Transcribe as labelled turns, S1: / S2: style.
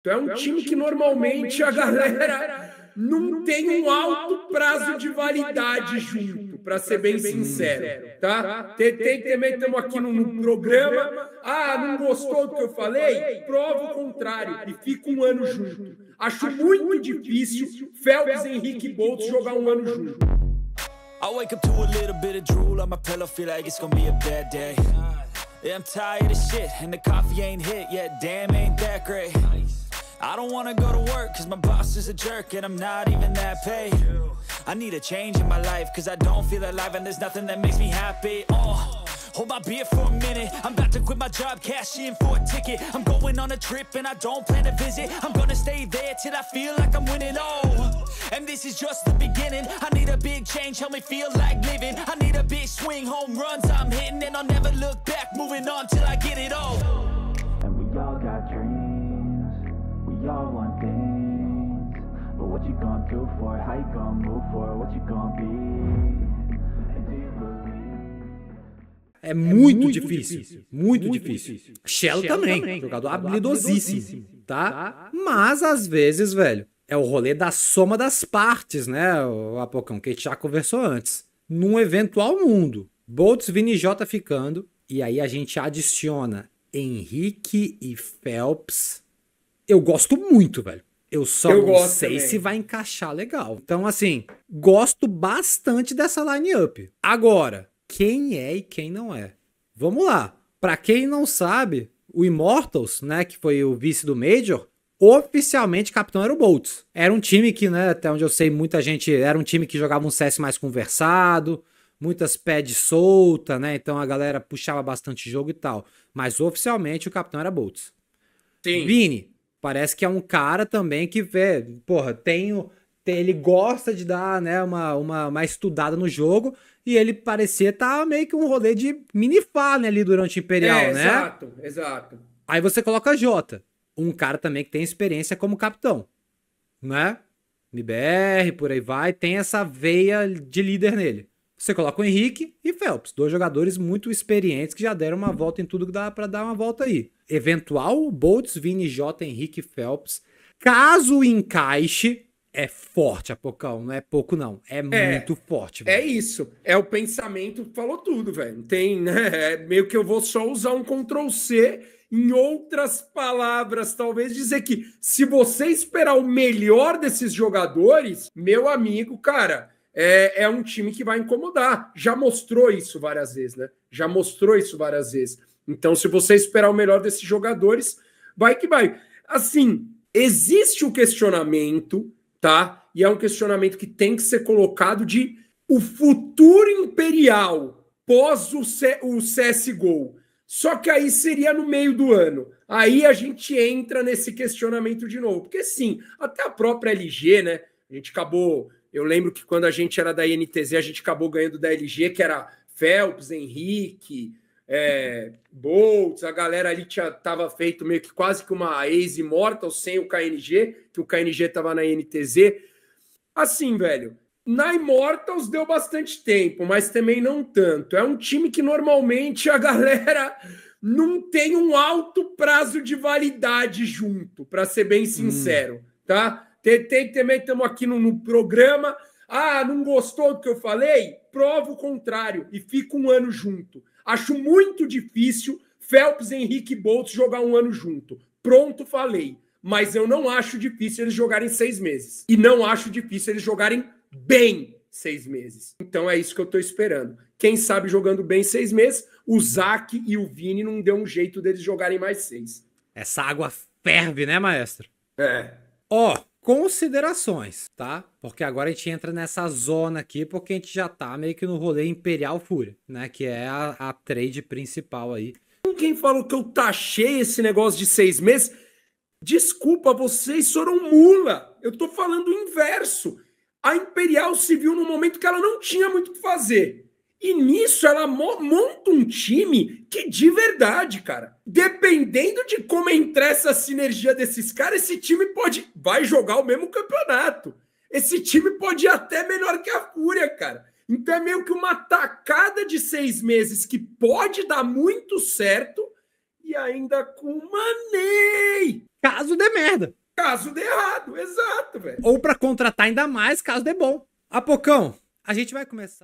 S1: Então é um, é um time, time que normalmente a galera não tem um alto prazo de validade junto, para ser bem sincero, tá? tá? Tem, tem também, estamos aqui no programa, ah, ah não gostou do que eu falei? Prova o contrário e fica um ano junto. Acho muito difícil Phelps, Henrique e Boltz jogar um ano junto. I wake up to a little bit of drool on my pillow, feel like it's gonna be a bad day. Yeah, I'm tired of shit, and the coffee ain't hit yet, damn, ain't that great. I don't wanna go to work cause my boss is a jerk and I'm not even that paid I need a change in my life cause I don't feel alive and there's nothing that makes me happy Oh, hold my beer for a minute I'm about to quit my job, cash in for a ticket I'm going on a trip and I don't plan to visit I'm gonna stay there till I feel like I'm winning Oh, and this is just the beginning I need a big change, help me feel like living I need a big swing, home runs I'm hitting And I'll never look back, moving on till I get it all for? How you gonna move for? What
S2: you gonna be? É muito, difícil, difícil, muito, muito difícil. difícil. Shell, também, também, jogador habilidosíssimo, tá? tá? Mas às vezes, velho, é o rolê da soma das partes, né, o Apocão, que a gente já conversou antes. Num eventual mundo, Boltz, Vini e Jota ficando, e aí a gente adiciona Henrique e Phelps. Eu gosto muito, velho. Eu só eu não sei também. se vai encaixar legal. Então, assim, gosto bastante dessa line-up. Agora, quem é e quem não é? Vamos lá. Para quem não sabe, o Immortals, né, que foi o vice do Major, oficialmente capitão era o Boltz. Era um time que, né, até onde eu sei, muita gente. Era um time que jogava um CS mais conversado, muitas pads solta, né? Então a galera puxava bastante jogo e tal. Mas oficialmente o capitão era Boltz. Sim. Vini, Parece que é um cara também que vê, porra, tenho, tem, ele gosta de dar, né, uma, uma, uma estudada no jogo e ele parecia tá meio que um rolê de minifá, né, ali durante o Imperial, é, né? Exato, exato. Aí você coloca Jota, um cara também que tem experiência como capitão, né? MBR, por aí vai, tem essa veia de líder nele. Você coloca o Henrique e Phelps, dois jogadores muito experientes que já deram uma volta em tudo que dá para dar uma volta aí. Eventual Boltz, Vini, J, Henrique, Phelps. Caso encaixe, é forte Apocão. não é pouco não, é, é muito forte.
S1: Véio. É isso, é o pensamento que falou tudo, velho. Tem, né? É meio que eu vou só usar um Ctrl C, em outras palavras, talvez dizer que se você esperar o melhor desses jogadores, meu amigo, cara, é, é um time que vai incomodar. Já mostrou isso várias vezes, né? Já mostrou isso várias vezes. Então, se você esperar o melhor desses jogadores, vai que vai. Assim, existe um questionamento, tá? E é um questionamento que tem que ser colocado de o futuro imperial pós o, C, o CSGO. Só que aí seria no meio do ano. Aí a gente entra nesse questionamento de novo. Porque sim, até a própria LG, né? A gente acabou eu lembro que quando a gente era da INTZ, a gente acabou ganhando da LG, que era Phelps, Henrique, é, Boltz, a galera ali tinha, tava feito meio que quase que uma Ace Immortal sem o KNG, que o KNG tava na INTZ. Assim, velho, na Immortals deu bastante tempo, mas também não tanto. É um time que normalmente a galera não tem um alto prazo de validade junto, para ser bem hum. sincero, hum. tá? Tem, também, estamos aqui no, no programa. Ah, não gostou do que eu falei? Prova o contrário e fica um ano junto. Acho muito difícil Phelps, Henrique e Boltz jogar um ano junto. Pronto, falei. Mas eu não acho difícil eles jogarem seis meses. E não acho difícil eles jogarem bem seis meses. Então é isso que eu estou esperando. Quem sabe jogando bem seis meses, o Zac e o Vini não deu um jeito deles jogarem mais seis.
S2: Essa água ferve, né, maestro? É. Ó, oh considerações, tá? Porque agora a gente entra nessa zona aqui, porque a gente já tá meio que no rolê Imperial Fúria, né? Que é a, a trade principal
S1: aí. Então, quem falou que eu taxei esse negócio de seis meses? Desculpa, vocês foram mula. Eu tô falando o inverso. A Imperial se viu num momento que ela não tinha muito o que fazer. E nisso ela monta um time que de verdade, cara, dependendo de como entrar essa sinergia desses caras, esse time pode vai jogar o mesmo campeonato. Esse time pode ir até melhor que a Fúria, cara. Então é meio que uma tacada de seis meses que pode dar muito certo e ainda com Manei. Caso dê merda. Caso dê errado, exato, velho.
S2: Ou para contratar ainda mais, caso dê bom. Apocão, a gente vai começar.